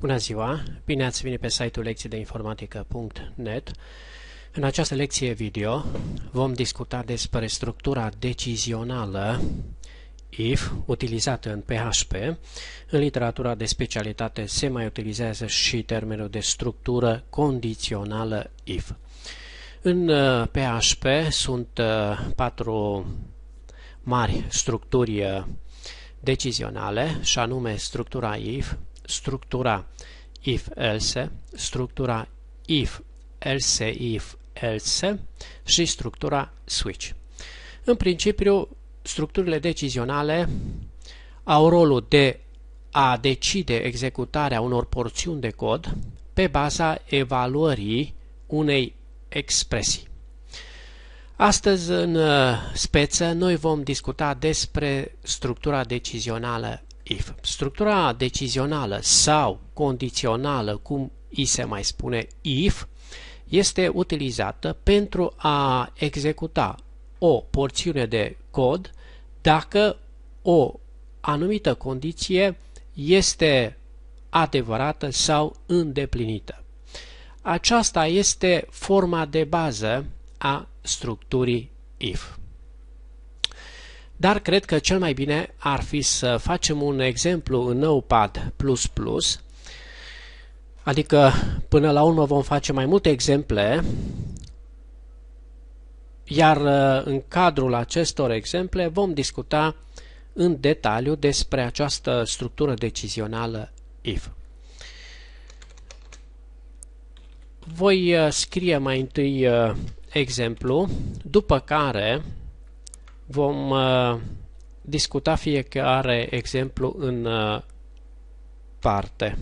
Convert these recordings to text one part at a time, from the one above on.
Bună ziua! Bine ați venit pe site-ul lecțiideinformatică.net. În această lecție video vom discuta despre structura decizională if utilizată în PHP. În literatura de specialitate se mai utilizează și termenul de structură condițională if. În PHP uh, sunt uh, patru mari structuri uh, decizionale, și anume structura if, structura if-else, structura if-else, if-else și structura switch. În principiu, structurile decizionale au rolul de a decide executarea unor porțiuni de cod pe baza evaluării unei expresii. Astăzi, în uh, speță, noi vom discuta despre structura decizională if. Structura decizională sau condițională, cum i se mai spune if, este utilizată pentru a executa o porțiune de cod dacă o anumită condiție este adevărată sau îndeplinită. Aceasta este forma de bază a structurii if dar cred că cel mai bine ar fi să facem un exemplu în Notepad++, adică până la urmă vom face mai multe exemple, iar uh, în cadrul acestor exemple vom discuta în detaliu despre această structură decizională if. Voi uh, scrie mai întâi uh, exemplu, după care Vom uh, discuta fiecare exemplu în uh, parte.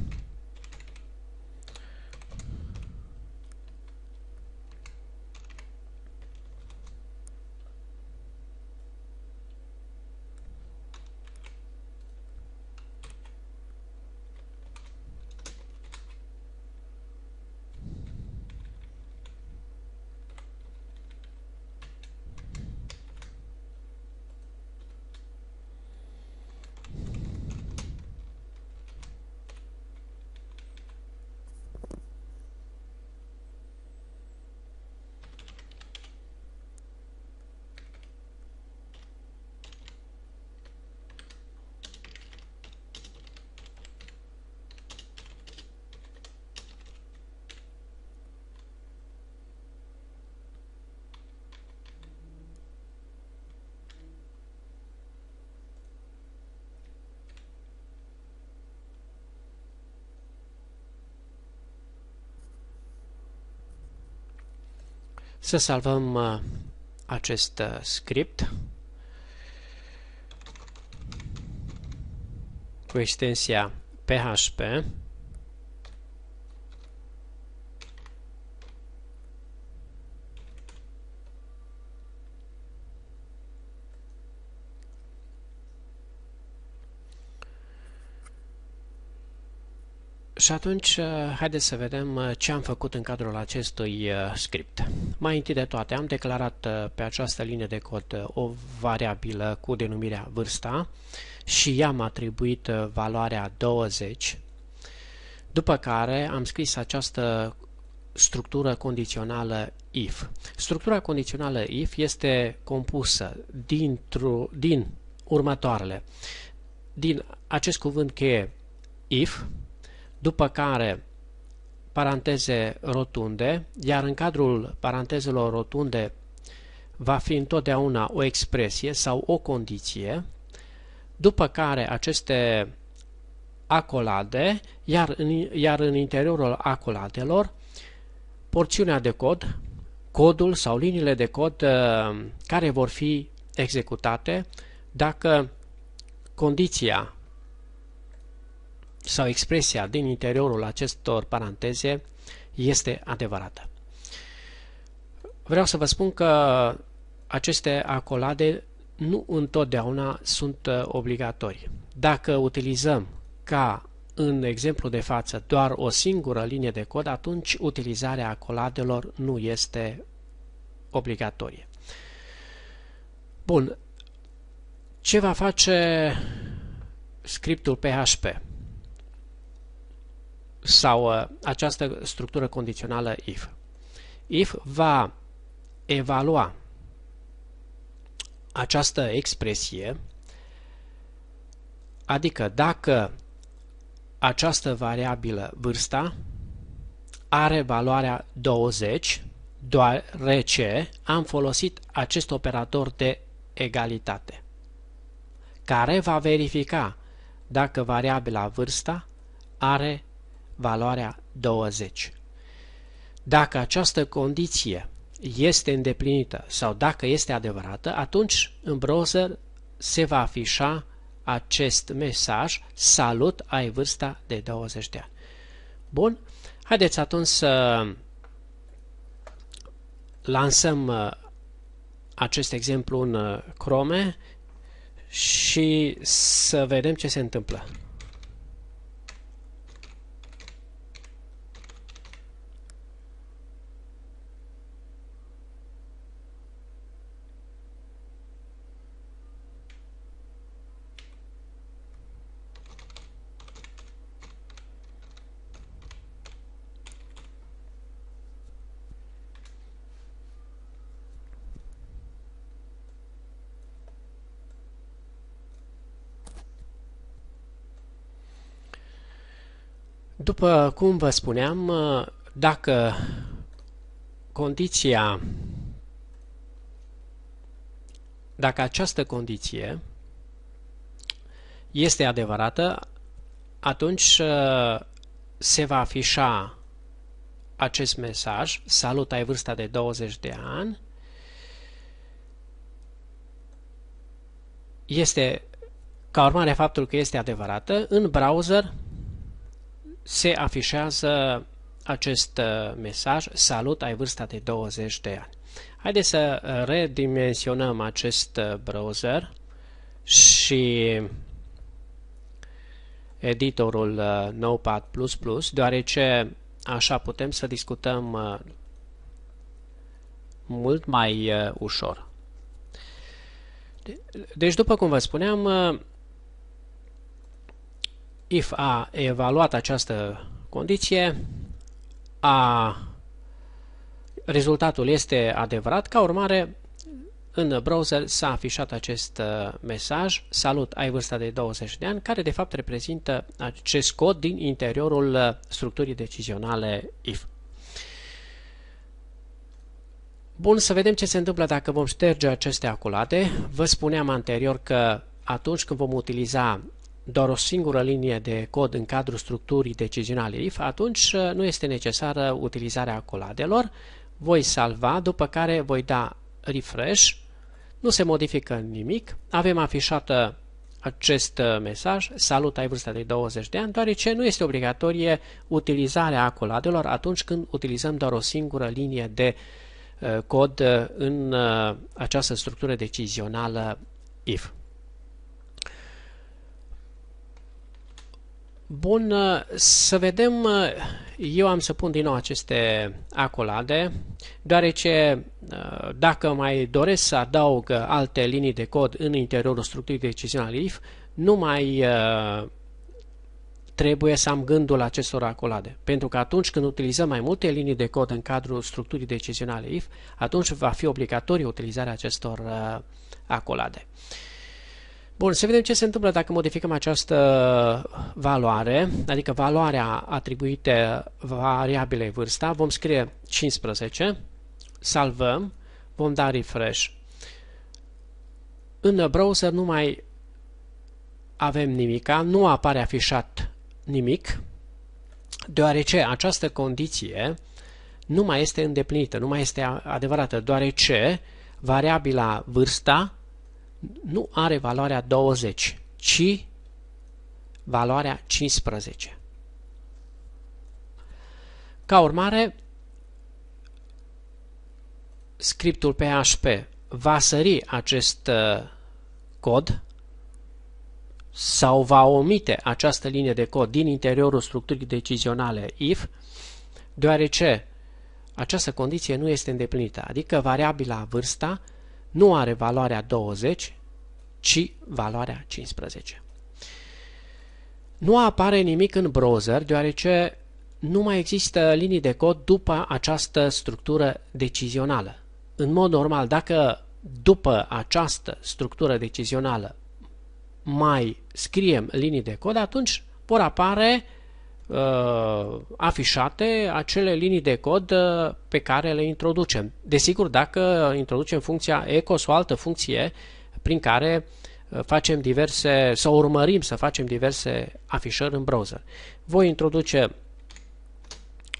Să salvăm uh, acest uh, script cu extensia PHP Și atunci, uh, haideți să vedem uh, ce am făcut în cadrul acestui uh, script. Mai întâi de toate, am declarat pe această linie de cod o variabilă cu denumirea vârsta și i-am atribuit valoarea 20, după care am scris această structură condițională if. Structura condițională if este compusă din următoarele. Din acest cuvânt cheie if, după care paranteze rotunde, iar în cadrul parantezelor rotunde va fi întotdeauna o expresie sau o condiție, după care aceste acolade, iar în, iar în interiorul acoladelor, porțiunea de cod, codul sau liniile de cod uh, care vor fi executate dacă condiția sau expresia din interiorul acestor paranteze este adevărată. Vreau să vă spun că aceste acolade nu întotdeauna sunt uh, obligatorii. Dacă utilizăm ca în exemplu de față doar o singură linie de cod, atunci utilizarea acoladelor nu este obligatorie. Bun, ce va face scriptul PHP? sau uh, această structură condițională if. If va evalua această expresie, adică dacă această variabilă vârsta are valoarea 20, deoarece am folosit acest operator de egalitate, care va verifica dacă variabila vârsta are valoarea 20. Dacă această condiție este îndeplinită sau dacă este adevărată, atunci în browser se va afișa acest mesaj Salut, ai vârsta de 20 de ani. Bun, haideți atunci să lansăm uh, acest exemplu în uh, Chrome și să vedem ce se întâmplă. După cum vă spuneam, dacă condiția dacă această condiție este adevărată, atunci uh, se va afișa acest mesaj, salut, ai vârsta de 20 de ani, este, ca urmare faptul că este adevărată, în browser se afișează acest uh, mesaj, salut, ai vârsta de 20 de ani. Haideți să uh, redimensionăm acest uh, browser și editorul Notepad++, deoarece așa putem să discutăm mult mai ușor. Deci, după cum vă spuneam, if a evaluat această condiție, a, rezultatul este adevărat, ca urmare în browser s-a afișat acest uh, mesaj, salut, ai vârsta de 20 de ani, care de fapt reprezintă acest cod din interiorul uh, structurii decizionale IF. Bun, să vedem ce se întâmplă dacă vom șterge aceste aculate. Vă spuneam anterior că atunci când vom utiliza doar o singură linie de cod în cadrul structurii decizionale if, atunci uh, nu este necesară utilizarea coladelor. Voi salva, după care voi da refresh, nu se modifică nimic, avem afișată uh, acest uh, mesaj, salut, ai vârsta de 20 de ani, deoarece nu este obligatorie utilizarea acoladelor atunci când utilizăm doar o singură linie de uh, cod în uh, această structură decizională if. Bun, uh, să vedem, uh, eu am să pun din nou aceste acolade, deoarece uh, dacă mai doresc să adaug alte linii de cod în interiorul structurii de decizionale IF, nu mai trebuie să am gândul acestor acolade. Pentru că atunci când utilizăm mai multe linii de cod în cadrul structurii decizionale IF, atunci va fi obligatorie utilizarea acestor acolade. Bun, să vedem ce se întâmplă dacă modificăm această valoare, adică valoarea atribuită variabilei vârsta. Vom scrie 15, salvăm, vom da refresh. În browser nu mai avem nimica, nu apare afișat nimic, deoarece această condiție nu mai este îndeplinită, nu mai este adevărată, deoarece variabila vârsta nu are valoarea 20, ci valoarea 15. Ca urmare, scriptul PHP va sări acest uh, cod sau va omite această linie de cod din interiorul structurii decizionale if, deoarece această condiție nu este îndeplinită, adică variabila vârsta nu are valoarea 20, ci valoarea 15. Nu apare nimic în browser, deoarece nu mai există linii de cod după această structură decizională. În mod normal, dacă după această structură decizională mai scriem linii de cod, atunci vor apare uh, afișate acele linii de cod uh, pe care le introducem. Desigur, dacă introducem funcția echo sau altă funcție prin care uh, facem diverse, să urmărim să facem diverse afișări în browser. Voi introduce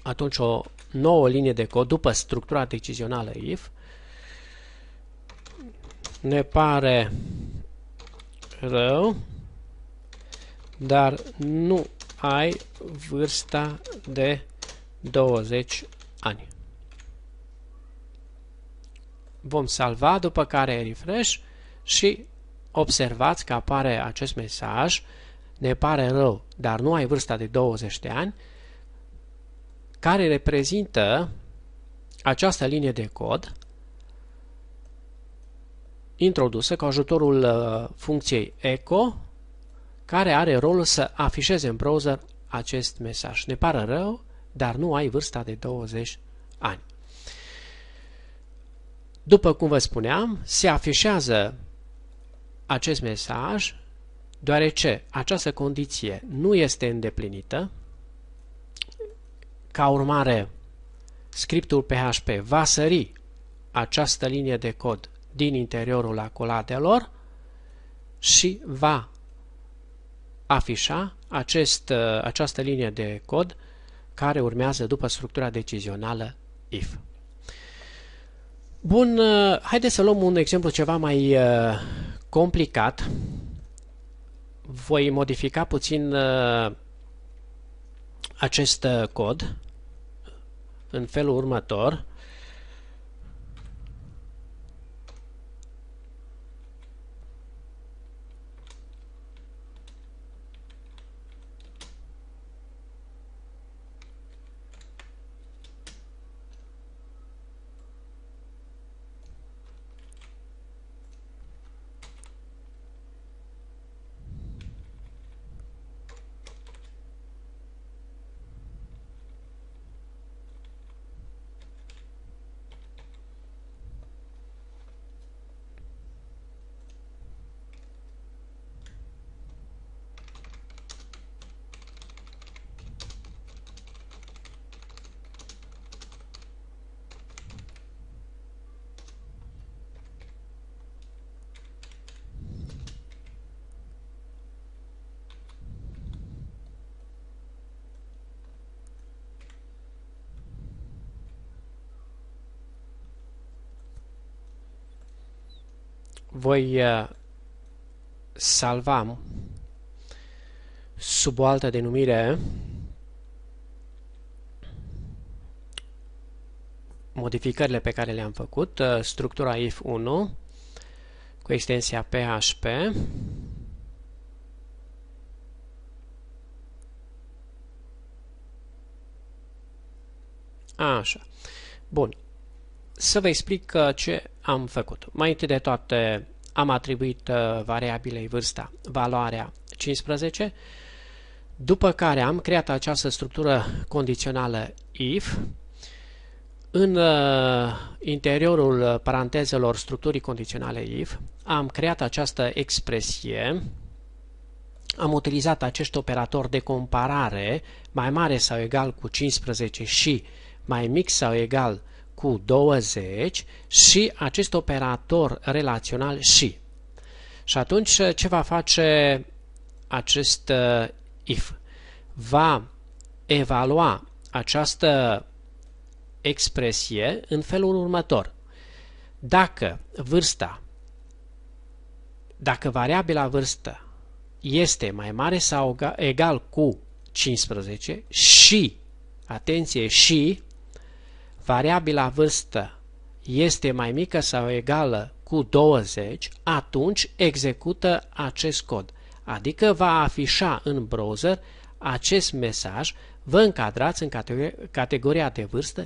atunci o nouă linie de cod după structura decizională if. Ne pare rău, dar nu ai vârsta de 20 ani. Vom salva, după care refresh și observați că apare acest mesaj. Ne pare rău, dar nu ai vârsta de 20 de ani, care reprezintă această linie de cod introdusă cu ajutorul uh, funcției echo care are rolul să afișeze în browser acest mesaj. Ne pară rău, dar nu ai vârsta de 20 ani. După cum vă spuneam, se afișează acest mesaj deoarece această condiție nu este îndeplinită. Ca urmare, scriptul PHP va sări această linie de cod din interiorul acoladelor și va afișa acest, uh, această linie de cod care urmează după structura decizională if. Bun, uh, haideți să luăm un exemplu ceva mai uh, complicat. Voi modifica puțin acest cod în felul următor. voi uh, salva sub o altă denumire modificările pe care le-am făcut, uh, structura if1 cu extensia php Așa. Bun. Să vă explic uh, ce am făcut. Mai întâi de toate am atribuit uh, variabilei vârsta valoarea 15, după care am creat această structură condițională if. În uh, interiorul uh, parantezelor structurii condiționale if am creat această expresie am utilizat acest operator de comparare mai mare sau egal cu 15 și mai mic sau egal cu 20 și acest operator relațional și. Și atunci uh, ce va face acest uh, if? Va evalua această expresie în felul următor. Dacă vârsta, dacă variabila vârstă este mai mare sau egal cu 15 și, atenție, și variabila vârstă este mai mică sau egală cu 20, atunci execută acest cod, adică va afișa în browser acest mesaj, vă încadrați în categoria de vârstă 15-20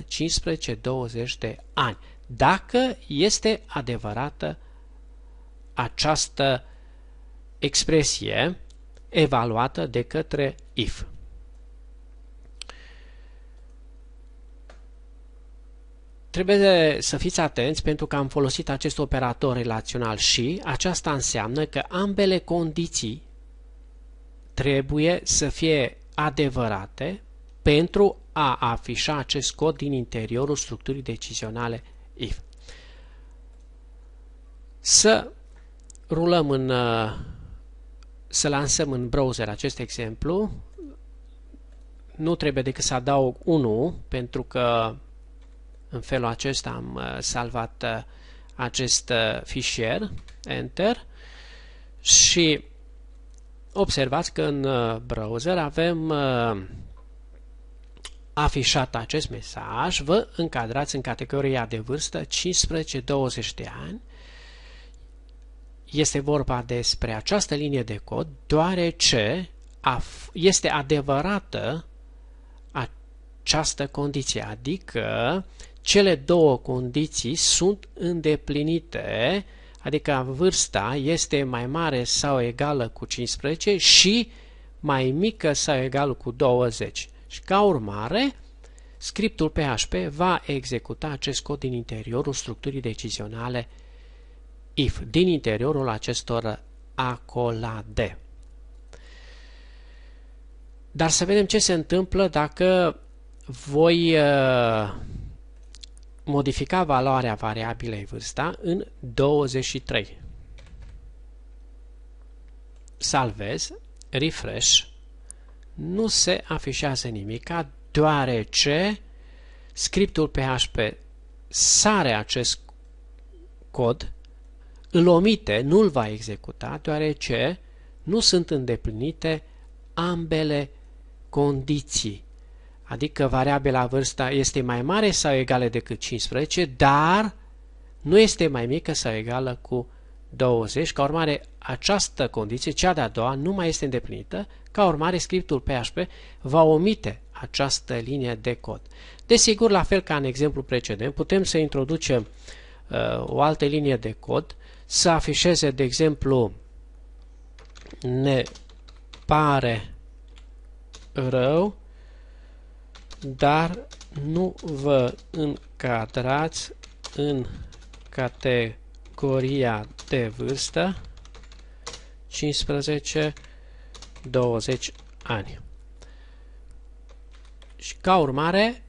de ani, dacă este adevărată această expresie evaluată de către IF. Trebuie să fiți atenți pentru că am folosit acest operator relațional și aceasta înseamnă că ambele condiții trebuie să fie adevărate pentru a afișa acest cod din interiorul structurii decizionale if. Să rulăm în, să lansăm în browser acest exemplu. Nu trebuie decât să adaug 1 pentru că în felul acesta am uh, salvat uh, acest uh, fișier, Enter, și observați că în browser avem afișat acest mesaj, vă încadrați în categoria de vârstă 15-20 de ani. Este vorba despre această linie de cod, deoarece este adevărată această condiție, adică cele două condiții sunt îndeplinite, adică vârsta este mai mare sau egală cu 15 și mai mică sau egală cu 20. Și ca urmare, scriptul PHP va executa acest cod din interiorul structurii decizionale if, din interiorul acestor acolade. Dar să vedem ce se întâmplă dacă voi uh, modifica valoarea variabilei vârsta în 23. Salvez, refresh, nu se afișează nimica deoarece scriptul PHP sare acest cod, îl omite, nu-l va executa, deoarece nu sunt îndeplinite ambele condiții adică variabila vârsta este mai mare sau egală decât 15, dar nu este mai mică sau egală cu 20. Ca urmare, această condiție, cea de-a doua, nu mai este îndeplinită. Ca urmare, scriptul PHP va omite această linie de cod. Desigur, la fel ca în exemplu precedent, putem să introducem uh, o altă linie de cod, să afișeze, de exemplu, ne pare rău dar nu vă încadrați în categoria de vârstă 15-20 ani. Și ca urmare,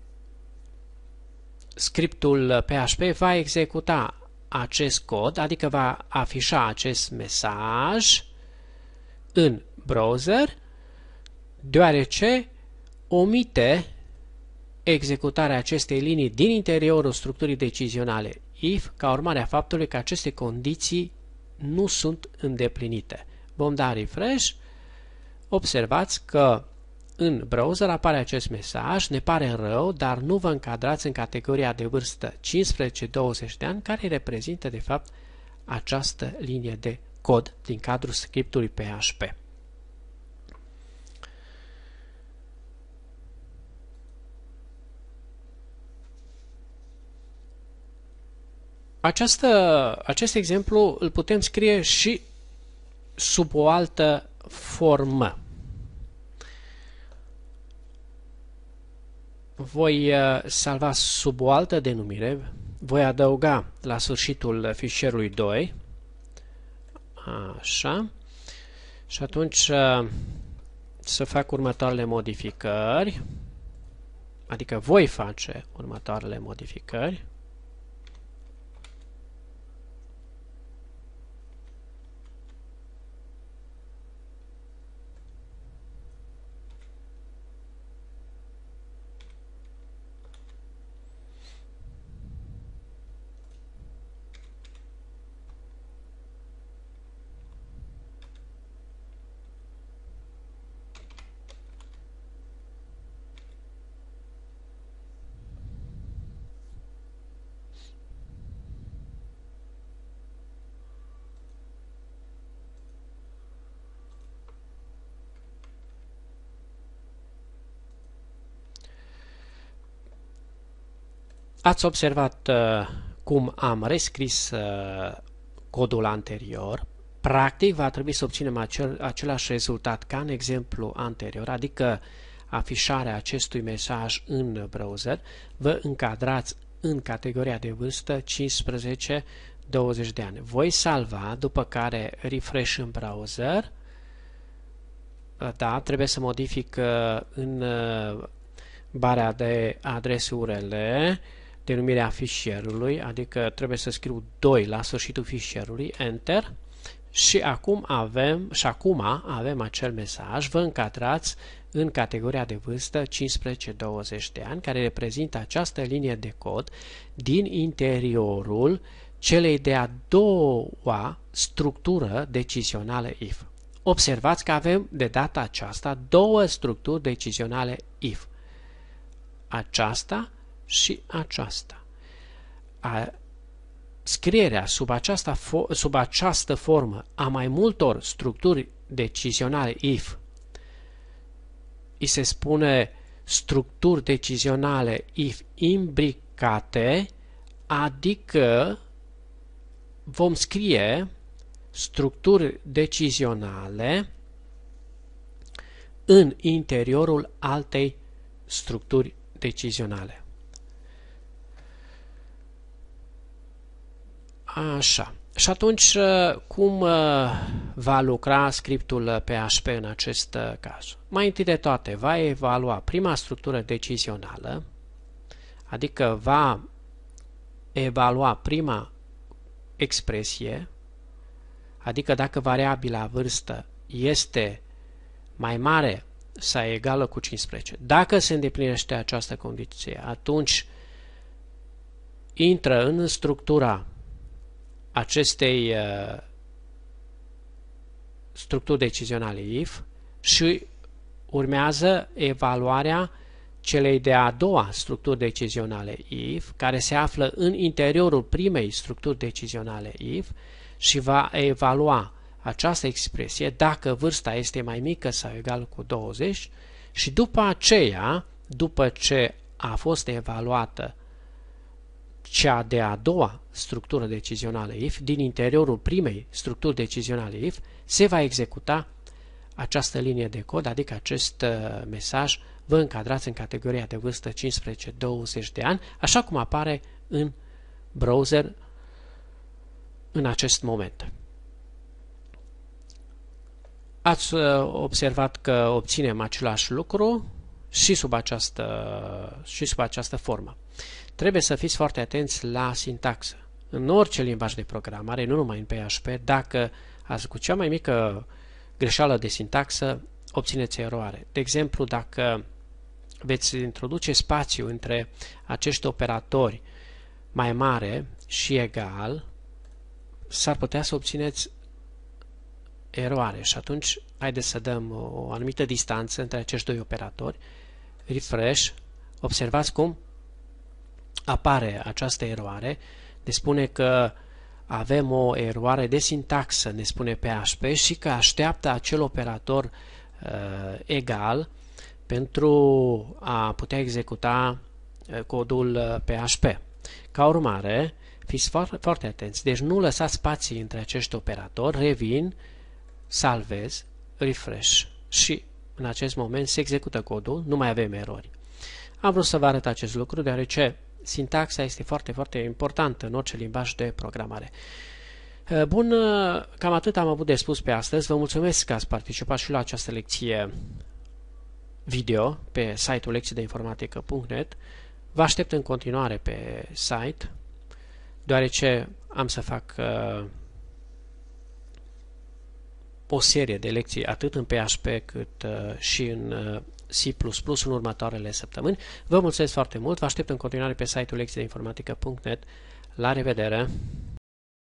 scriptul PHP va executa acest cod, adică va afișa acest mesaj în browser, deoarece omite executarea acestei linii din interiorul structurii decizionale IF ca urmare a faptului că aceste condiții nu sunt îndeplinite. Vom da refresh, observați că în browser apare acest mesaj, ne pare rău, dar nu vă încadrați în categoria de vârstă 15-20 de ani, care reprezintă de fapt această linie de cod din cadrul scriptului PHP. Această, acest exemplu îl putem scrie și sub o altă formă. Voi uh, salva sub o altă denumire, voi adăuga la sfârșitul fișierului 2, așa, și atunci uh, să fac următoarele modificări, adică voi face următoarele modificări, Ați observat uh, cum am rescris uh, codul anterior. Practic, va trebui să obținem acel, același rezultat ca în exemplu anterior, adică afișarea acestui mesaj în browser. Vă încadrați în categoria de vârstă 15-20 de ani. Voi salva, după care refresh în browser. Uh, da, trebuie să modific în bara de adrese URL denumirea fișierului, adică trebuie să scriu 2 la sfârșitul fișierului, Enter, și acum avem, și acum avem acel mesaj, vă încadrați în categoria de vârstă 15-20 de ani, care reprezintă această linie de cod din interiorul celei de-a doua structură decizională IF. Observați că avem de data aceasta două structuri decizionale IF. Aceasta și aceasta. A, scrierea sub această fo, sub această formă a mai multor structuri decizionale IF îi se spune structuri decizionale IF imbricate, adică vom scrie structuri decizionale în interiorul altei structuri decizionale. Așa. Și atunci, uh, cum uh, va lucra scriptul PHP uh, în acest caz? Mai întâi de toate, va evalua prima structură decizională, adică va evalua prima expresie, adică dacă variabila vârstă este mai mare sau egală cu 15. Dacă se îndeplinește această condiție, atunci intră în structura acestei uh, structuri decizionale IF și urmează evaluarea celei de a doua structuri decizionale IF, care se află în interiorul primei structuri decizionale IF și va evalua această expresie dacă vârsta este mai mică sau egal cu 20 și după aceea, după ce a fost evaluată cea de-a doua structură decizională IF, din interiorul primei structuri decizionale IF, se va executa această linie de cod, adică acest uh, mesaj, vă încadrați în categoria de vârstă 15-20 de ani, așa cum apare în browser în acest moment. Ați uh, observat că obținem același lucru și sub această, și sub această formă. Trebuie să fiți foarte atenți la sintaxă. În orice limbaj de programare, nu numai în PHP, dacă ați cu cea mai mică greșeală de sintaxă, obțineți eroare. De exemplu, dacă veți introduce spațiu între acești operatori mai mare și egal, s-ar putea să obțineți eroare și atunci haideți să dăm o anumită distanță între acești doi operatori, refresh, observați cum apare această eroare, ne spune că avem o eroare de sintaxă, ne spune PHP, și că așteaptă acel operator uh, egal pentru a putea executa uh, codul PHP. Uh, Ca urmare, fiți foarte atenți, deci nu lăsați spații între acești operatori, revin, salvez, refresh și în acest moment se execută codul, nu mai avem erori. Am vrut să vă arăt acest lucru deoarece Sintaxa este foarte, foarte importantă în orice limbaj de programare. Eh, bun, eh, cam atât am avut de spus pe astăzi. Vă mulțumesc că ați participat și la această lecție video pe site-ul lecțiedeinformatică.net. Vă aștept în continuare pe site, deoarece am să fac uh, o serie de lecții atât în PHP cât uh, și în uh, C++ în următoarele săptămâni. Vă mulțumesc foarte mult, vă aștept în continuare pe site-ul exiteinformatică.net. La revedere!